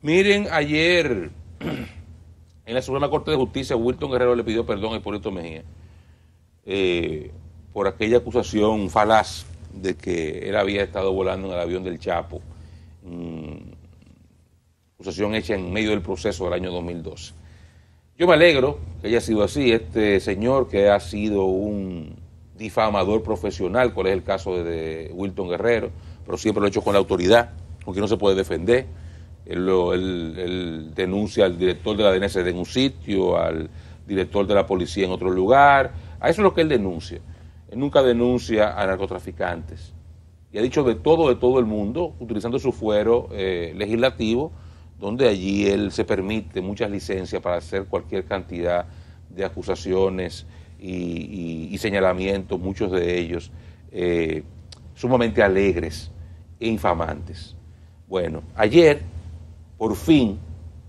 Miren, ayer en la Suprema Corte de Justicia, Wilton Guerrero le pidió perdón a Hipólito Mejía eh, por aquella acusación falaz de que él había estado volando en el avión del Chapo. Mm, acusación hecha en medio del proceso del año 2012. Yo me alegro que haya sido así. Este señor que ha sido un difamador profesional, cuál es el caso de Wilton Guerrero, pero siempre lo ha hecho con la autoridad, porque no se puede defender él, denuncia al director de la DNS en un sitio, al director de la policía en otro lugar. A eso es lo que él denuncia. Él nunca denuncia a narcotraficantes. Y ha dicho de todo, de todo el mundo, utilizando su fuero eh, legislativo, donde allí él se permite muchas licencias para hacer cualquier cantidad de acusaciones y, señalamientos, muchos de ellos eh, sumamente alegres e infamantes. Bueno, ayer por fin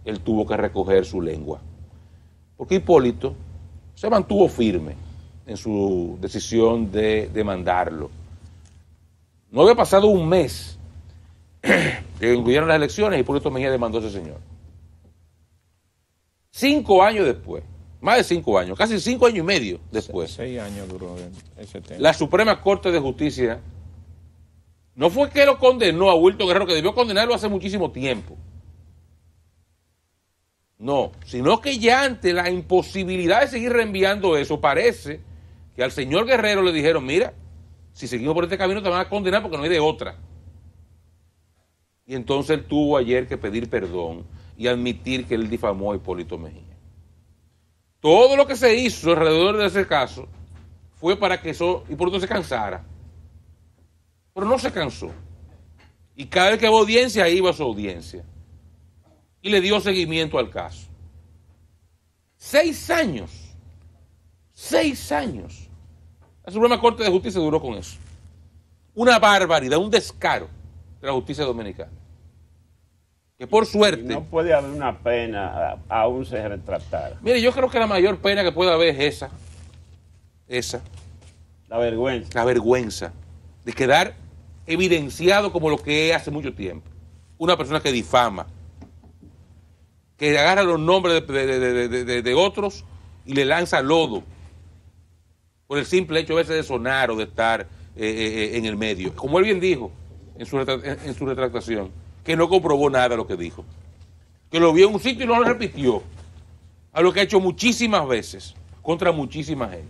él tuvo que recoger su lengua. Porque Hipólito se mantuvo firme en su decisión de demandarlo. No había pasado un mes que incluyeron las elecciones y Hipólito Mejía demandó a ese señor. Cinco años después, más de cinco años, casi cinco años y medio después. años duró ese La Suprema Corte de Justicia no fue que lo condenó a Wilton Guerrero, que debió condenarlo hace muchísimo tiempo. No, sino que ya ante la imposibilidad de seguir reenviando eso, parece que al señor Guerrero le dijeron, mira, si seguimos por este camino te van a condenar porque no hay de otra. Y entonces él tuvo ayer que pedir perdón y admitir que él difamó a Hipólito Mejía. Todo lo que se hizo alrededor de ese caso fue para que eso, Hipólito se cansara. Pero no se cansó. Y cada vez que hubo audiencia, iba a su audiencia y le dio seguimiento al caso. Seis años. Seis años. La Suprema Corte de Justicia duró con eso. Una barbaridad, un descaro de la justicia dominicana. Que por suerte. no puede haber una pena, aún se retratar. Mire, yo creo que la mayor pena que puede haber es esa. Esa. La vergüenza. La vergüenza de quedar evidenciado como lo que es hace mucho tiempo. Una persona que difama, que agarra los nombres de, otros y le lanza lodo por el simple hecho a veces de sonar o de estar eh, eh, eh, en el medio. Como él bien dijo en su, en retractación, que no comprobó nada lo que dijo, que lo vio en un sitio y no lo repitió, a lo que ha hecho muchísimas veces contra muchísima gente.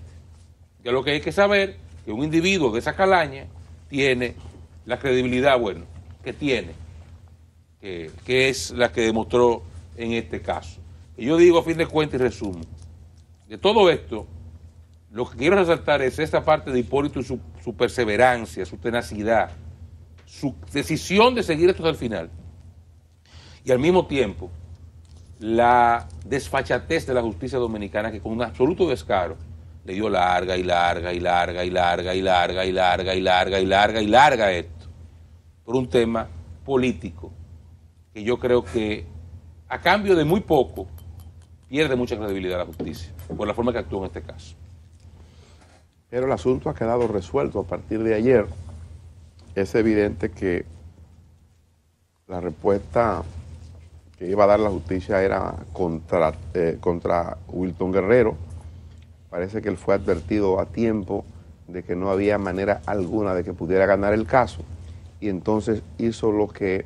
Que lo que hay que saber que un individuo de esa calaña tiene la credibilidad, bueno, que tiene, que es la que demostró en este caso. Y yo digo a fin de cuentas y resumo. De todo esto, lo que quiero resaltar es esta parte de Hipólito y su, perseverancia, su tenacidad, su decisión de seguir esto hasta el final. Y al mismo tiempo, la desfachatez de la justicia dominicana que con un absoluto descaro le dio larga y larga y larga y larga y larga y larga y larga y larga y larga esto por un tema político que yo creo que a cambio de muy poco, pierde mucha credibilidad la justicia por la forma que actúa en este caso. Pero el asunto ha quedado resuelto a partir de ayer. Es evidente que la respuesta que iba a dar la justicia era contra, eh, contra Wilton Guerrero. Parece que él fue advertido a tiempo de que no había manera alguna de que pudiera ganar el caso y entonces hizo lo que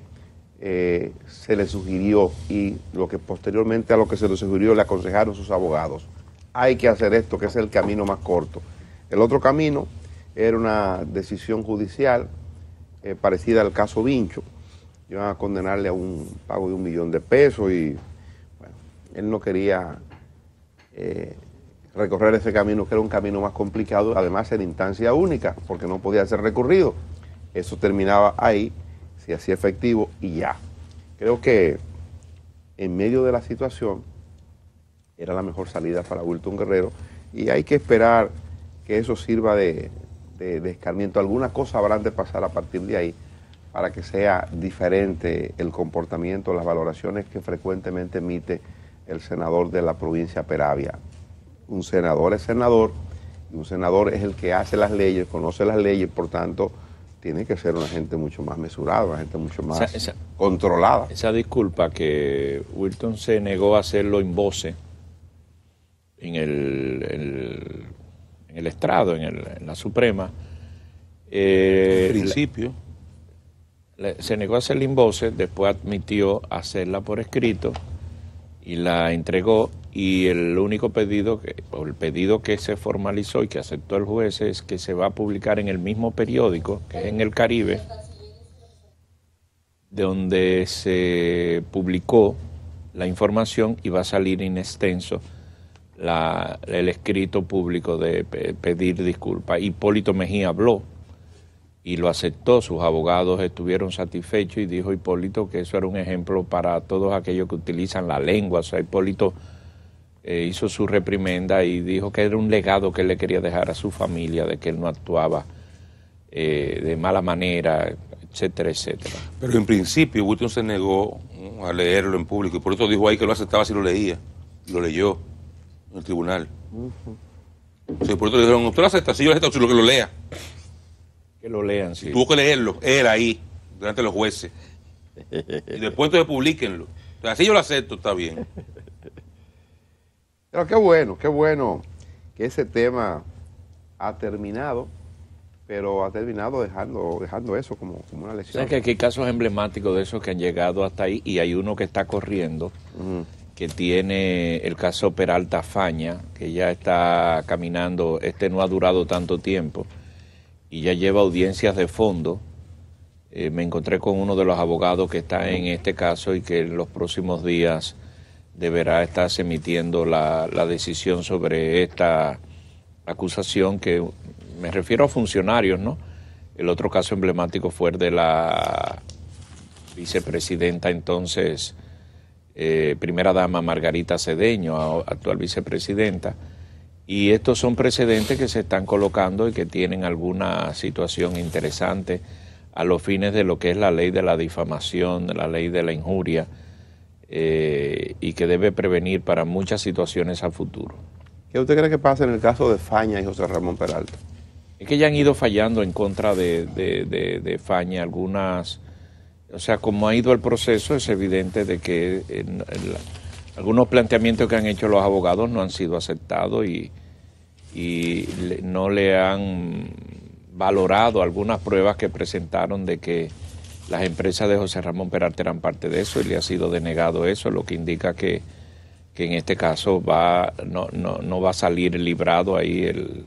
eh, se le sugirió y lo que posteriormente a lo que se le sugirió le aconsejaron sus abogados. Hay que hacer esto, que es el camino más corto. El otro camino era una decisión judicial eh, parecida al caso Vincho. Iban a condenarle a un pago de un millón de pesos y bueno, él no quería eh, recorrer ese camino, que era un camino más complicado, además en instancia única, porque no podía ser recurrido. Eso terminaba ahí si hacía efectivo y ya. Creo que en medio de la situación era la mejor salida para Wilton Guerrero y hay que esperar que eso sirva de, de, escarmiento. Alguna cosa habrán de pasar a partir de ahí para que sea diferente el comportamiento, las valoraciones que frecuentemente emite el senador de la provincia Peravia. Un senador es senador, y un senador es el que hace las leyes, conoce las leyes, por tanto tiene que ser una gente mucho más mesurada, una gente mucho más controlada. Esa disculpa que Wilton se negó a hacerlo en voce, en el, en estrado, en, la Suprema. Eh, en principio. se negó a hacerla en voce, después admitió hacerla por escrito y la entregó y el único pedido, que, o el pedido que se formalizó y que aceptó el juez es que se va a publicar en el mismo periódico, que es en el Caribe, donde se publicó la información y va a salir in extenso el escrito público de pedir disculpas. Hipólito Mejía habló y lo aceptó, sus abogados estuvieron satisfechos y dijo Hipólito que eso era un ejemplo para todos aquellos que utilizan la lengua, o sea, Hipólito eh, hizo su reprimenda y dijo que era un legado que él le quería dejar a su familia, de que él no actuaba eh, de mala manera, etcétera, etcétera. Pero en principio Wilton se negó a leerlo en público y por eso dijo ahí que lo aceptaba si lo leía. Y lo leyó en el tribunal. por eso le dijeron, usted lo acepta, si yo lo acepto, lo que lo lea. Que lo lean, sí. tuvo que leerlo, él ahí, delante de los jueces. y después entonces publiquenlo. O así yo lo acepto, está bien. Pero qué bueno, qué bueno que ese tema ha terminado, pero ha terminado dejando, dejando eso como, una lección. O que hay casos emblemáticos de esos que han llegado hasta ahí y hay uno que está corriendo, que tiene el caso Peralta Faña, que ya está caminando, este no ha durado tanto tiempo y ya lleva audiencias de fondo. Eh, me encontré con uno de los abogados que está en este caso y que en los próximos días deberá estarse emitiendo la, decisión sobre esta acusación que me refiero a funcionarios, ¿no? El otro caso emblemático fue el de la vicepresidenta entonces, eh, primera dama Margarita Cedeño, actual vicepresidenta. Y estos son precedentes que se están colocando y que tienen alguna situación interesante a los fines de lo que es la ley de la difamación, la ley de la injuria eh, y que debe prevenir para muchas situaciones a futuro. ¿Qué usted cree que pasa en el caso de Faña y José Ramón Peralta? Es que ya han ido fallando en contra de, de, Faña algunas... O sea, como ha ido el proceso, es evidente de que algunos planteamientos que han hecho los abogados no han sido aceptados y, no le han valorado algunas pruebas que presentaron de que las empresas de José Ramón Peralta eran parte de eso y le ha sido denegado eso, lo que indica que, que en este caso va, no, no, no va a salir librado ahí el,